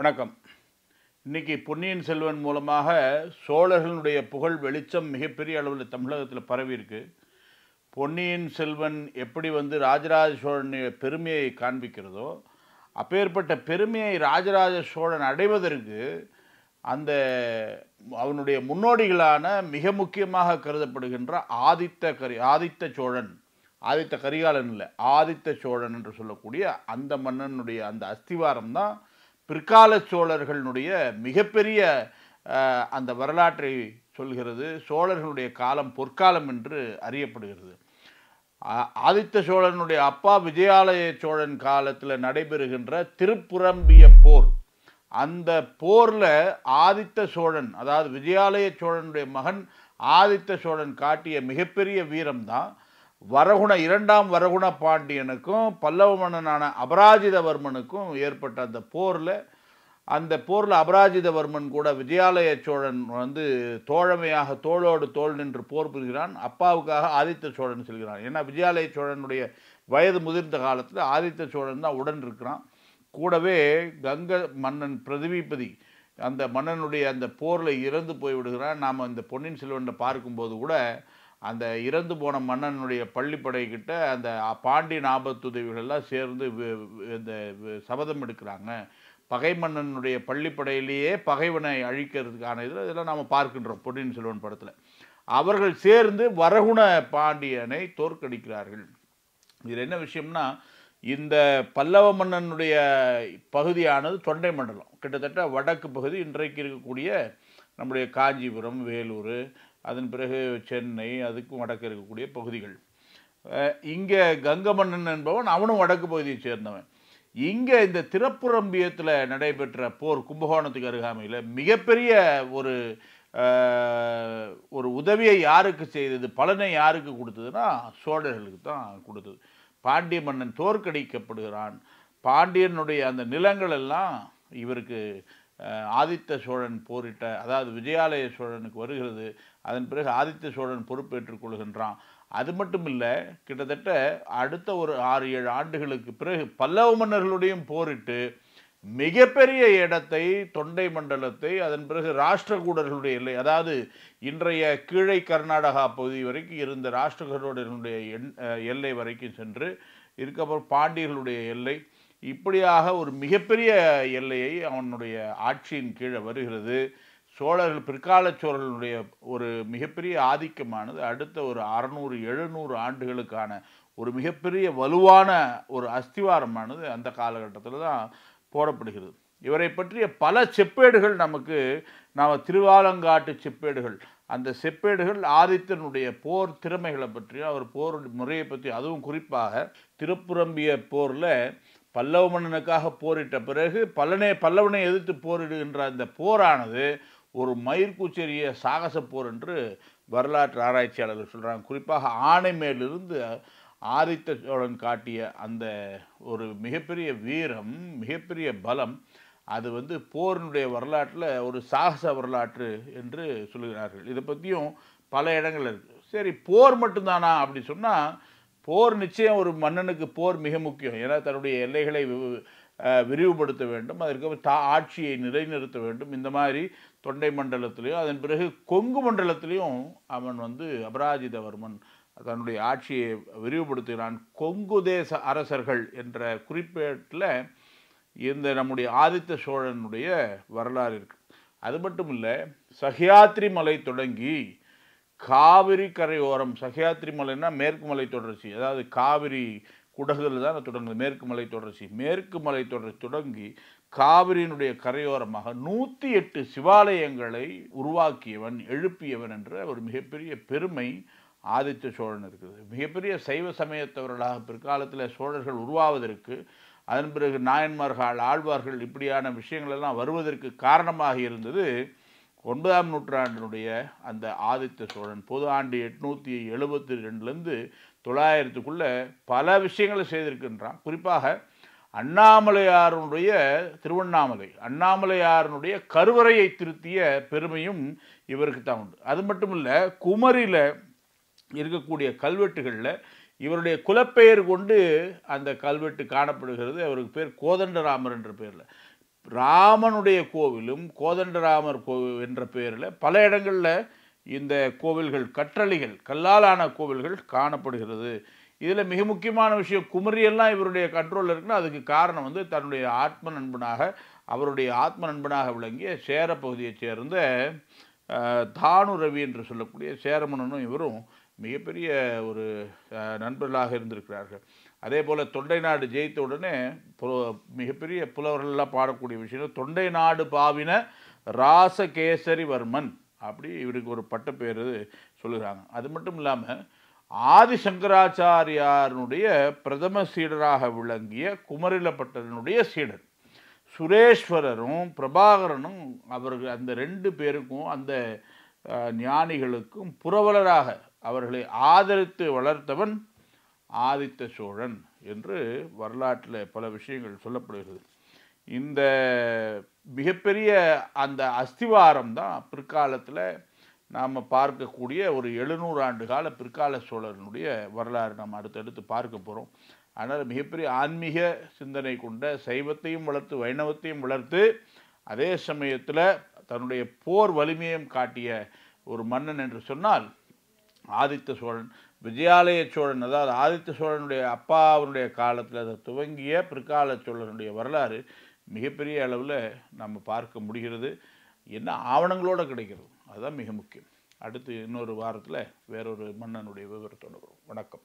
வணக்கம் இன்றைக்கி பொன்னியின் செல்வன் மூலமாக சோழர்களுடைய புகழ் வெளிச்சம் மிகப்பெரிய அளவில் தமிழகத்தில் பரவி இருக்கு பொன்னியின் செல்வன் எப்படி வந்து ராஜராஜ சோழனுடைய பெருமையை காண்பிக்கிறதோ அப்பேற்பட்ட பெருமையை ராஜராஜ சோழன் அடைவதற்கு அந்த அவனுடைய முன்னோடிகளான மிக முக்கியமாக கருதப்படுகின்ற ஆதித்த கரி ஆதித்த சோழன் ஆதித்த கரிகாலன் இல்லை ஆதித்த சோழன் என்று சொல்லக்கூடிய அந்த மன்னனுடைய அந்த அஸ்திவாரம் தான் பிற்கால சோழர்களுடைய மிகப்பெரிய அந்த வரலாற்றை சொல்கிறது சோழர்களுடைய காலம் பொற்காலம் என்று அறியப்படுகிறது ஆதித்த சோழனுடைய அப்பா விஜயாலய சோழன் காலத்தில் நடைபெறுகின்ற திருப்புரம்பிய போர் அந்த போரில் ஆதித்த சோழன் அதாவது விஜயாலய சோழனுடைய மகன் ஆதித்த சோழன் காட்டிய மிகப்பெரிய வீரம்தான் வரகுண இரண்டாம் வரகுண பாண்டியனுக்கும் பல்லவ மன்னனான அபராஜிதவர்மனுக்கும் ஏற்பட்ட அந்த போரில் அந்த போரில் அபராஜிதவர்மன் கூட விஜயாலய சோழன் வந்து தோழமையாக தோளோடு தோல் நின்று போர் புரிகிறான் அப்பாவுக்காக ஆதித்த சோழன் செல்கிறான் ஏன்னா விஜயாலய சோழனுடைய வயது முதிர்ந்த காலத்தில் ஆதித்த சோழன் தான் உடன் இருக்கிறான் கூடவே கங்க மன்னன் பிரதிவிபதி அந்த மன்னனுடைய அந்த போரில் இறந்து போய் விடுகிறான் நாம் இந்த பொன்னியின் செல்வனில் பார்க்கும்போது கூட அந்த இறந்து போன மன்னனுடைய பள்ளிப்படை கிட்ட அந்த பாண்டிய நாபத்துதவிகளெல்லாம் சேர்ந்து இந்த சபதம் எடுக்கிறாங்க பகை மன்னனுடைய பள்ளிப்படையிலேயே பகைவனை அழிக்கிறதுக்கான இதில் இதெல்லாம் நாம் பார்க்கின்றோம் பொன்னியின் செல்வன் படத்தில் அவர்கள் சேர்ந்து வரகுண பாண்டியனை தோற்கடிக்கிறார்கள் இதில் என்ன விஷயம்னா இந்த பல்லவ மன்னனுடைய பகுதியானது தொண்டை மண்டலம் கிட்டத்தட்ட வடக்கு பகுதி இன்றைக்கு இருக்கக்கூடிய நம்முடைய காஞ்சிபுரம் வேலூர் அதன் பிறகு சென்னை அதுக்கும் வடக்கு இருக்கக்கூடிய பகுதிகள் இங்கே கங்கமன்னன் என்பவன் அவனும் வடக்கு பகுதியைச் சேர்ந்தவன் இங்கே இந்த திருப்புரம்பியத்தில் நடைபெற்ற போர் கும்பகோணத்துக்கு அருகாமையில் மிகப்பெரிய ஒரு ஒரு உதவியை யாருக்கு செய்தது பலனை யாருக்கு கொடுத்ததுன்னா சோழர்களுக்கு தான் கொடுத்தது பாண்டிய மன்னன் தோற்கடிக்கப்படுகிறான் பாண்டியனுடைய அந்த நிலங்கள் எல்லாம் இவருக்கு ஆதித்த சோழன் போரிட்ட அதாவது விஜயாலய சோழனுக்கு வருகிறது அதன் பிறகு ஆதித்த சோழன் பொறுப்பேற்றுக் கொள்கின்றான் அது மட்டும் இல்லை கிட்டத்தட்ட அடுத்த ஒரு ஆறு ஏழு ஆண்டுகளுக்கு பிறகு பல்லவ மன்னர்களுடையும் போரிட்டு மிகப்பெரிய இடத்தை தொண்டை மண்டலத்தை அதன் பிறகு ராஷ்டிரகூடர்களுடைய எல்லை அதாவது இன்றைய கீழே கர்நாடகா பகுதி வரைக்கும் இருந்த ராஷ்டிரகூடர்களுடைய எல்லை வரைக்கும் சென்று இதுக்கப்புறம் பாண்டியர்களுடைய எல்லை இப்படியாக ஒரு மிகப்பெரிய எல்லையை அவனுடைய ஆட்சியின் கீழே வருகிறது சோழர்கள் பிற்கால சோழர்களுடைய ஒரு மிகப்பெரிய ஆதிக்கமானது அடுத்த ஒரு அறநூறு எழுநூறு ஆண்டுகளுக்கான ஒரு மிகப்பெரிய வலுவான ஒரு அஸ்திவாரமானது அந்த காலகட்டத்தில் தான் போடப்படுகிறது இவரை பற்றிய பல செப்பேடுகள் நமக்கு நாம் திருவாலங்காட்டு செப்பேடுகள் அந்த செப்பேடுகள் ஆதித்தனுடைய போர் திறமைகளை பற்றியும் அவர் போர் முறையை பற்றி அதுவும் குறிப்பாக திருப்புரம்பிய போரில் பல்லவ மன்னனுக்காக போரிட்ட பிறகு பல்லனே பல்லவனை எதிர்த்து போரிடுகின்ற அந்த போரானது ஒரு மயிர்கூச்சேரிய சாகச போர் என்று வரலாற்று ஆராய்ச்சியாளர்கள் சொல்கிறாங்க குறிப்பாக மேலிருந்து ஆதித்த சோழன் காட்டிய அந்த ஒரு மிகப்பெரிய வீரம் மிகப்பெரிய பலம் அது வந்து போரினுடைய வரலாற்றில் ஒரு சாகச வரலாற்று என்று சொல்கிறார்கள் இதை பற்றியும் பல இடங்கள் இருக்குது சரி போர் மட்டும்தானா அப்படி சொன்னால் போர் நிச்சயம் ஒரு மன்னனுக்கு போர் மிக முக்கியம் ஏன்னா தன்னுடைய எல்லைகளை விரிவுபடுத்த வேண்டும் அதற்கு தா ஆட்சியை நிலைநிறுத்த வேண்டும் இந்த மாதிரி தொண்டை மண்டலத்திலையும் அதன் பிறகு கொங்கு மண்டலத்திலையும் அவன் வந்து அபராஜிதவர்மன் தன்னுடைய ஆட்சியை விரிவுபடுத்துகிறான் கொங்கு தேச அரசர்கள் என்ற குறிப்பேட்டில் இந்த நம்முடைய ஆதித்த சோழனுடைய வரலாறு இருக்குது அது மட்டும் இல்லை சஹ்யாத்ரி மலை தொடங்கி காவிரி கரையோரம் சஹ்யாத்ரி மலைன்னா மேற்கு மலை தொடர்ச்சி அதாவது காவிரி குடகுல தான் தொடங்குது மேற்கு மலை தொடர்ச்சி மேற்கு மலை தொடர்ச்சி தொடங்கி காவிரியினுடைய கரையோரமாக நூற்றி எட்டு சிவாலயங்களை உருவாக்கியவன் எழுப்பியவன் என்ற ஒரு மிகப்பெரிய பெருமை ஆதித்த சோழன் இருக்குது மிகப்பெரிய சைவ சமயத்தவர்களாக பிற்காலத்தில் சோழர்கள் உருவாவதற்கு அதன் பிறகு நாயன்மார்கள் ஆழ்வார்கள் இப்படியான விஷயங்களெல்லாம் வருவதற்கு காரணமாக இருந்தது ஒன்பதாம் நூற்றாண்டினுடைய அந்த ஆதித்த சோழன் பொது ஆண்டு எட்நூற்றி எழுபத்தி ரெண்டுலேருந்து தொள்ளாயிரத்துக்குள்ளே பல விஷயங்களை செய்திருக்கின்றான் குறிப்பாக அண்ணாமலையாருடைய திருவண்ணாமலை அண்ணாமலையாரனுடைய கருவறையை திருத்திய பெருமையும் இவருக்கு தான் உண்டு அது மட்டும் இல்லை குமரியில் இருக்கக்கூடிய கல்வெட்டுகளில் இவருடைய குலப்பெயர் கொண்டு அந்த கல்வெட்டு காணப்படுகிறது அவருக்கு பேர் கோதண்டராமர் என்ற பேரில் ராமனுடைய கோவிலும் கோதண்டராமர் கோவில் என்ற பெயரில் பல இடங்களில் இந்த கோவில்கள் கற்றளிகள் கல்லாலான கோவில்கள் காணப்படுகிறது இதில் மிக முக்கியமான விஷயம் குமரியெல்லாம் இவருடைய கண்ட்ரோலில் இருக்குன்னா அதுக்கு காரணம் வந்து தன்னுடைய ஆத்ம நண்பனாக அவருடைய ஆத்ம நண்பனாக விளங்கிய சேர பகுதியைச் சேர்ந்த தானு ரவி என்று சொல்லக்கூடிய சேரமணனும் இவரும் மிகப்பெரிய ஒரு நண்பர்களாக இருந்திருக்கிறார்கள் அதே போல் தொண்டை நாடு ஜெயித்த உடனே மிகப்பெரிய புலவர்கள்லாம் பாடக்கூடிய விஷயம் தொண்டை நாடு பாவின ராசகேசரிவர்மன் அப்படி இவருக்கு ஒரு பட்டப்பேர் சொல்லுகிறாங்க அது மட்டும் இல்லாமல் ஆதிசங்கராச்சாரியாரனுடைய பிரதம சீடராக விளங்கிய குமரிலப்பட்டனுடைய சீடர் சுரேஸ்வரரும் பிரபாகரனும் அவர்கள் அந்த ரெண்டு பேருக்கும் அந்த ஞானிகளுக்கும் புரவலராக அவர்களை ஆதரித்து வளர்த்தவன் ஆதித்த சோழன் என்று வரலாற்றில் பல விஷயங்கள் சொல்லப்படுகிறது இந்த மிகப்பெரிய அந்த அஸ்திவாரம் தான் பிற்காலத்தில் நாம் பார்க்கக்கூடிய ஒரு எழுநூறு ஆண்டு கால பிற்கால சோழனுடைய வரலாறு நாம் அடுத்தடுத்து பார்க்க போகிறோம் அதனால் மிகப்பெரிய ஆன்மீக சிந்தனை கொண்ட சைவத்தையும் வளர்த்து வைணவத்தையும் வளர்த்து அதே சமயத்தில் தன்னுடைய போர் வலிமையும் காட்டிய ஒரு மன்னன் என்று சொன்னால் ஆதித்த சோழன் விஜயாலய சோழன் அதாவது ஆதித்த சோழனுடைய அப்பா அவருடைய காலத்தில் அதை துவங்கிய பிற்கால சோழனுடைய வரலாறு மிகப்பெரிய அளவில் நம்ம பார்க்க முடிகிறது என்ன ஆவணங்களோடு கிடைக்கிறது அதுதான் மிக முக்கியம் அடுத்து இன்னொரு வாரத்தில் வேறொரு மன்னனுடைய விவரத்தோடு வணக்கம்